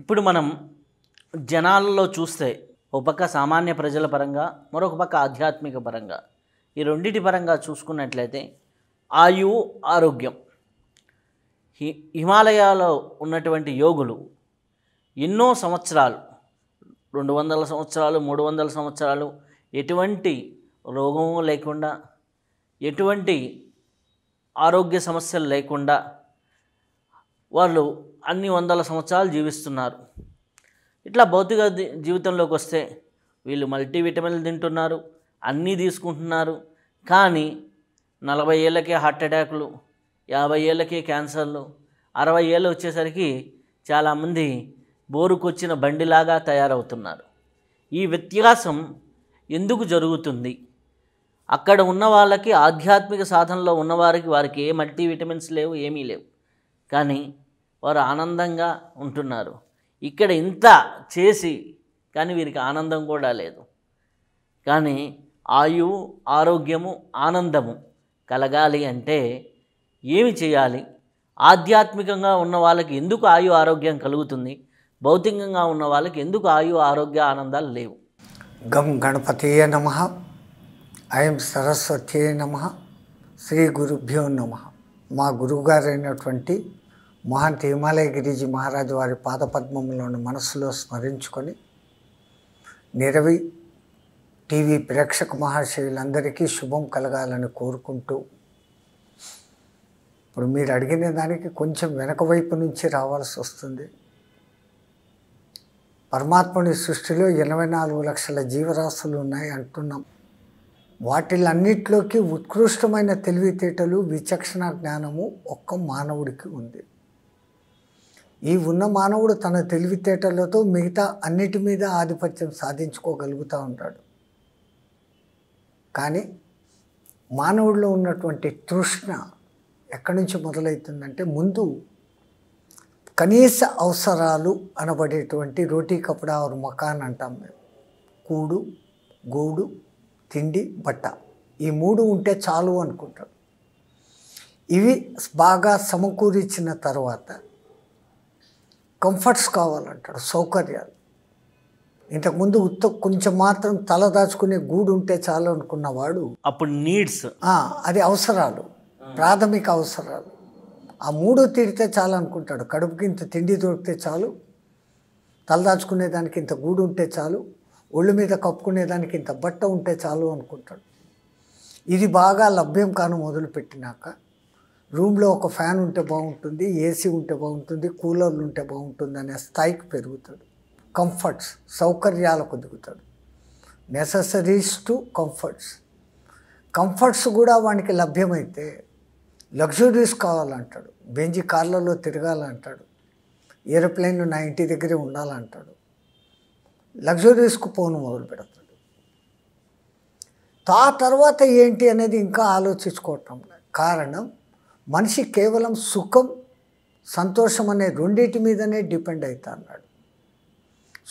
ఇప్పుడు మనం జనాలలో చూస్తే ఒక పక్క సామాన్య ప్రజల పరంగా మరొక పక్క ఆధ్యాత్మిక పరంగా ఈ రెండింటి పరంగా చూసుకున్నట్లయితే ఆయు ఆరోగ్యం హి హిమాలయాలో ఉన్నటువంటి యోగులు ఎన్నో సంవత్సరాలు రెండు వందల సంవత్సరాలు మూడు వందల సంవత్సరాలు ఎటువంటి రోగము లేకుండా ఎటువంటి ఆరోగ్య సమస్యలు లేకుండా వాళ్ళు అన్ని వందల సంవత్సరాలు జీవిస్తున్నారు ఇట్లా భౌతిక జీవితంలోకి వస్తే వీళ్ళు మల్టీవిటమిన్లు తింటున్నారు అన్నీ తీసుకుంటున్నారు కానీ నలభై ఏళ్ళకే హార్ట్ అటాకులు యాభై ఏళ్ళకే క్యాన్సర్లు అరవై ఏళ్ళు వచ్చేసరికి చాలామంది బోరుకొచ్చిన బండిలాగా తయారవుతున్నారు ఈ వ్యత్యాసం ఎందుకు జరుగుతుంది అక్కడ ఉన్న వాళ్ళకి ఆధ్యాత్మిక సాధనలో ఉన్నవారికి వారికి ఏ మల్టీవిటమిన్స్ లేవు ఏమీ లేవు కానీ వారు ఆనందంగా ఉంటున్నారు ఇక్కడ ఇంత చేసి కానీ వీరికి ఆనందం కూడా లేదు కానీ ఆయువు ఆరోగ్యము ఆనందము కలగాలి అంటే ఏమి చేయాలి ఆధ్యాత్మికంగా ఉన్న వాళ్ళకి ఎందుకు ఆయు ఆరోగ్యం కలుగుతుంది భౌతికంగా ఉన్న వాళ్ళకి ఎందుకు ఆయు ఆరోగ్య ఆనందాలు లేవు గం గణపతియే నమ ఐం సరస్వతి నమ శ్రీ గురుభ్యో నమ మా గురువుగారైనటువంటి మహాంతి గిరిజీ మహారాజు వారి పాదపద్మంలోని మనస్సులో స్మరించుకొని నిరవి టీవీ ప్రేక్షక మహాశయులందరికీ శుభం కలగాలని కోరుకుంటూ ఇప్పుడు మీరు అడిగిన దానికి కొంచెం వెనక వైపు నుంచి రావాల్సి వస్తుంది పరమాత్మని సృష్టిలో ఎనభై నాలుగు లక్షల జీవరాశులు ఉన్నాయి అంటున్నాం వాటిలన్నిటిలోకి ఉత్కృష్టమైన తెలివితేటలు విచక్షణ జ్ఞానము ఒక్క మానవుడికి ఉంది ఈ ఉన్న మానవుడు తన తెలివితేటలతో మిగతా అన్నిటి మీద ఆధిపత్యం సాధించుకోగలుగుతూ ఉంటాడు కానీ మానవుడిలో ఉన్నటువంటి తృష్ణ ఎక్కడి నుంచి మొదలవుతుందంటే ముందు కనీస అవసరాలు అనబడేటువంటి రోటీ కపడా ఆరు మకాన్ అంటాం మేము కూడు గూడు తిండి బట్ట ఈ మూడు ఉంటే చాలు అనుకుంటాడు ఇవి బాగా సమకూరించిన తర్వాత కంఫర్ట్స్ కావాలంటాడు సౌకర్యాలు ఇంతకుముందు ఉత్త కొంచెం మాత్రం తల దాచుకునే గూడు ఉంటే చాలు అనుకున్నవాడు అప్పుడు నీడ్స్ అది అవసరాలు ప్రాథమిక అవసరాలు ఆ మూడు తీరితే చాలు అనుకుంటాడు కడుపుకి ఇంత తిండి దొరికితే చాలు దానికి ఇంత గూడు ఉంటే చాలు ఒళ్ళు మీద కప్పుకునే దానికి ఇంత బట్ట ఉంటే చాలు అనుకుంటాడు ఇది బాగా లభ్యం కాను మొదలుపెట్టినాక రూమ్లో ఒక ఫ్యాన్ ఉంటే బాగుంటుంది ఏసీ ఉంటే బాగుంటుంది కూలర్లు ఉంటే బాగుంటుంది అనే స్థాయికి పెరుగుతాడు కంఫర్ట్స్ సౌకర్యాలకు దిగుతాడు నెససరీస్ టు కంఫర్ట్స్ కంఫర్ట్స్ కూడా వానికి లభ్యమైతే లగ్జరీస్ కావాలంటాడు బెంజి కార్లలో తిరగాలంటాడు ఏరోప్లేన్ నా ఇంటి దగ్గరే ఉండాలంటాడు లగ్జరీస్కు పోను మొదలు పెడతాడు ఆ తర్వాత ఏంటి అనేది ఇంకా ఆలోచించుకోవటం కారణం మనిషి కేవలం సుఖం సంతోషం అనే రెండింటి మీదనే డిపెండ్ అవుతా అన్నాడు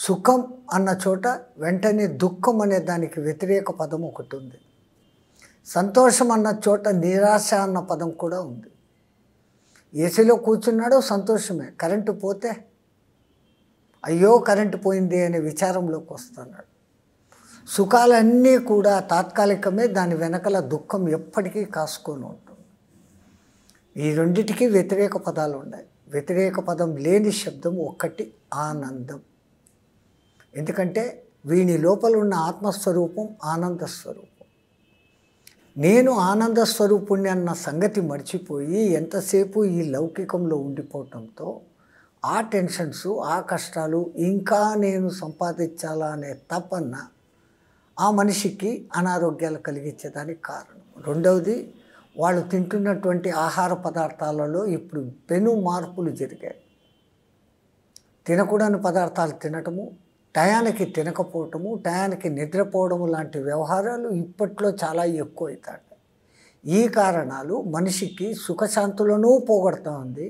సుఖం అన్న చోట వెంటనే దుఃఖం అనే దానికి వ్యతిరేక పదం ఒకటి ఉంది సంతోషం అన్న చోట నిరాశ అన్న పదం కూడా ఉంది ఏసీలో కూర్చున్నాడో సంతోషమే కరెంటు పోతే అయ్యో కరెంటు పోయింది అనే విచారంలోకి వస్తున్నాడు సుఖాలన్నీ కూడా తాత్కాలికమే దాని వెనకల దుఃఖం ఎప్పటికీ కాసుకొని ఉంటుంది ఈ రెండిటికి వ్యతిరేక పదాలు ఉన్నాయి వ్యతిరేక పదం లేని శబ్దం ఒక్కటి ఆనందం ఎందుకంటే వీని లోపల ఉన్న ఆత్మస్వరూపం ఆనంద స్వరూపం నేను ఆనంద స్వరూపుణ్ణి అన్న సంగతి మర్చిపోయి ఎంతసేపు ఈ లౌకికంలో ఉండిపోవటంతో ఆ టెన్షన్స్ ఆ కష్టాలు ఇంకా నేను సంపాదించాలా అనే తపన్న ఆ మనిషికి అనారోగ్యాలు కలిగించేదానికి కారణం రెండవది వాళ్ళు తింటున్నటువంటి ఆహార పదార్థాలలో ఇప్పుడు పెను మార్పులు జరిగాయి తినకూడని పదార్థాలు తినటము టయానికి తినకపోవటము టయానికి నిద్రపోవడము లాంటి వ్యవహారాలు ఇప్పట్లో చాలా ఎక్కువ అవుతాయి ఈ కారణాలు మనిషికి సుఖశాంతులను పోగొడుతూ ఉంది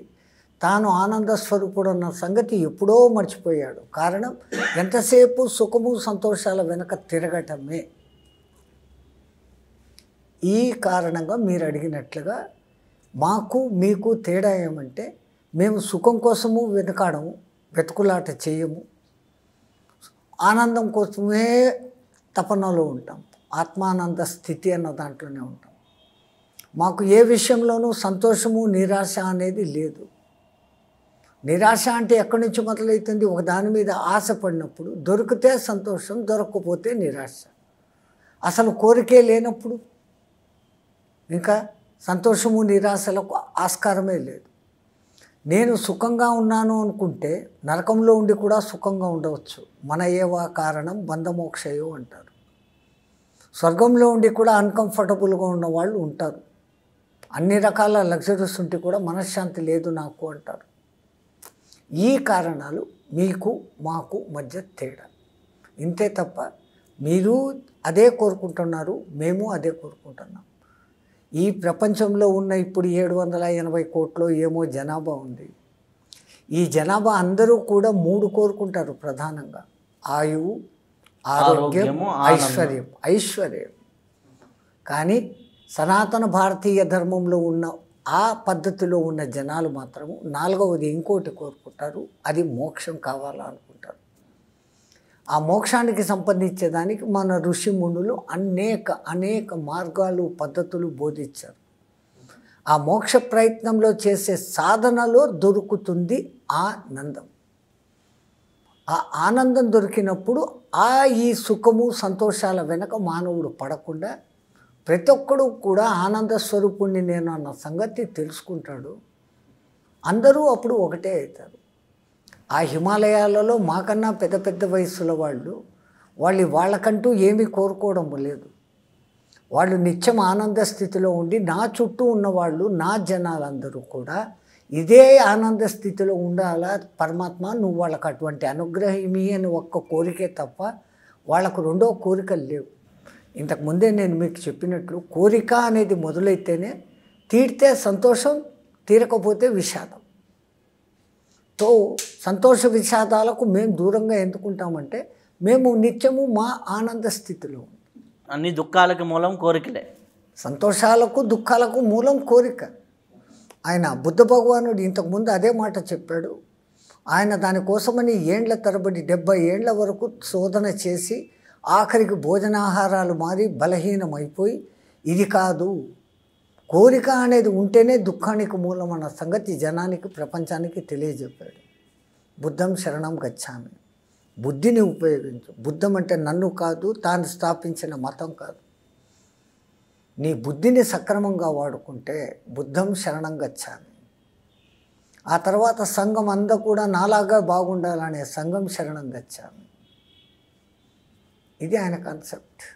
తాను ఆనంద స్వరూపుడున్న సంగతి ఎప్పుడో మర్చిపోయాడు కారణం ఎంతసేపు సుఖము సంతోషాల వెనుక తిరగటమే ఈ కారణంగా మీరు అడిగినట్లుగా మాకు మీకు తేడా ఏమంటే మేము సుఖం కోసము వెతకాడము వెతుకులాట చేయము ఆనందం కోసమే తపనలో ఉంటాం ఆత్మానంద స్థితి అన్న దాంట్లోనే ఉంటాం మాకు ఏ విషయంలోనూ సంతోషము నిరాశ అనేది లేదు నిరాశ అంటే ఎక్కడి నుంచి మొదలవుతుంది ఒక దాని మీద ఆశపడినప్పుడు దొరికితే సంతోషం దొరకకపోతే నిరాశ అసలు కోరికే లేనప్పుడు ఇంకా సంతోషము నిరాశలకు ఆస్కారమే లేదు నేను సుఖంగా ఉన్నాను అనుకుంటే నరకంలో ఉండి కూడా సుఖంగా ఉండవచ్చు మన ఏవా కారణం బంధమోక్షయో అంటారు స్వర్గంలో ఉండి కూడా అన్కంఫర్టబుల్గా ఉన్నవాళ్ళు ఉంటారు అన్ని రకాల లగ్జరీస్ ఉంటే కూడా మనశ్శాంతి లేదు నాకు అంటారు ఈ కారణాలు మీకు మాకు మధ్య తేడా ఇంతే తప్ప మీరు అదే కోరుకుంటున్నారు మేము అదే కోరుకుంటున్నాం ఈ ప్రపంచంలో ఉన్న ఇప్పుడు ఏడు వందల ఎనభై కోట్లు ఏమో జనాభా ఉంది ఈ జనాభా అందరూ కూడా మూడు కోరుకుంటారు ప్రధానంగా ఆయువు ఆరోగ్యం ఐశ్వర్యం ఐశ్వర్యం కానీ సనాతన భారతీయ ధర్మంలో ఉన్న ఆ పద్ధతిలో ఉన్న జనాలు మాత్రము నాలుగవది ఇంకోటి కోరుకుంటారు అది మోక్షం కావాలను ఆ మోక్షానికి సంబంధించేదానికి మన ఋషి మునులు అనేక అనేక మార్గాలు పద్ధతులు బోధించారు ఆ మోక్ష ప్రయత్నంలో చేసే సాధనలో దొరుకుతుంది ఆనందం ఆ ఆనందం దొరికినప్పుడు ఆ ఈ సుఖము సంతోషాల వెనక మానవుడు పడకుండా ప్రతి ఒక్కడు కూడా ఆనంద స్వరూపుణ్ణి నేను అన్న సంగతి తెలుసుకుంటాడు అందరూ అప్పుడు ఒకటే అవుతారు ఆ హిమాలయాలలో మాకన్నా పెద్ద పెద్ద వయసుల వాళ్ళు వాళ్ళు వాళ్ళకంటూ ఏమీ కోరుకోవడం లేదు వాళ్ళు నిత్యం ఆనంద స్థితిలో ఉండి నా చుట్టూ ఉన్నవాళ్ళు నా జనాలందరూ కూడా ఇదే ఆనంద స్థితిలో ఉండాలా పరమాత్మ నువ్వు వాళ్ళకు అటువంటి అనుగ్రహమీ అని ఒక్క కోరికే తప్ప వాళ్ళకు రెండో కోరికలు లేవు ఇంతకుముందే నేను మీకు చెప్పినట్లు కోరిక అనేది మొదలైతేనే తీరితే సంతోషం తీరకపోతే విషాదం సో సంతోష విషాదాలకు మేము దూరంగా ఎందుకుంటామంటే మేము నిత్యము మా ఆనంద స్థితిలో అన్ని దుఃఖాలకు మూలం కోరికలే సంతోషాలకు దుఃఖాలకు మూలం కోరిక ఆయన బుద్ధ భగవానుడు ఇంతకుముందు అదే మాట చెప్పాడు ఆయన దానికోసమని ఏండ్ల తరబడి డెబ్బై ఏండ్ల వరకు శోధన చేసి ఆఖరికి భోజనాహారాలు మారి బలహీనమైపోయి ఇది కాదు కోరిక అనేది ఉంటేనే దుఃఖానికి మూలమన్న సంగతి జనానికి ప్రపంచానికి తెలియజెప్పాడు బుద్ధం శరణం గచ్చామి బుద్ధిని ఉపయోగించు బుద్ధం అంటే నన్ను కాదు తాను స్థాపించిన మతం కాదు నీ బుద్ధిని సక్రమంగా వాడుకుంటే బుద్ధం శరణం గచ్చామి ఆ తర్వాత సంఘం అంద కూడా నాలాగా బాగుండాలనే సంఘం శరణం గచ్చామి ఇది ఆయన కాన్సెప్ట్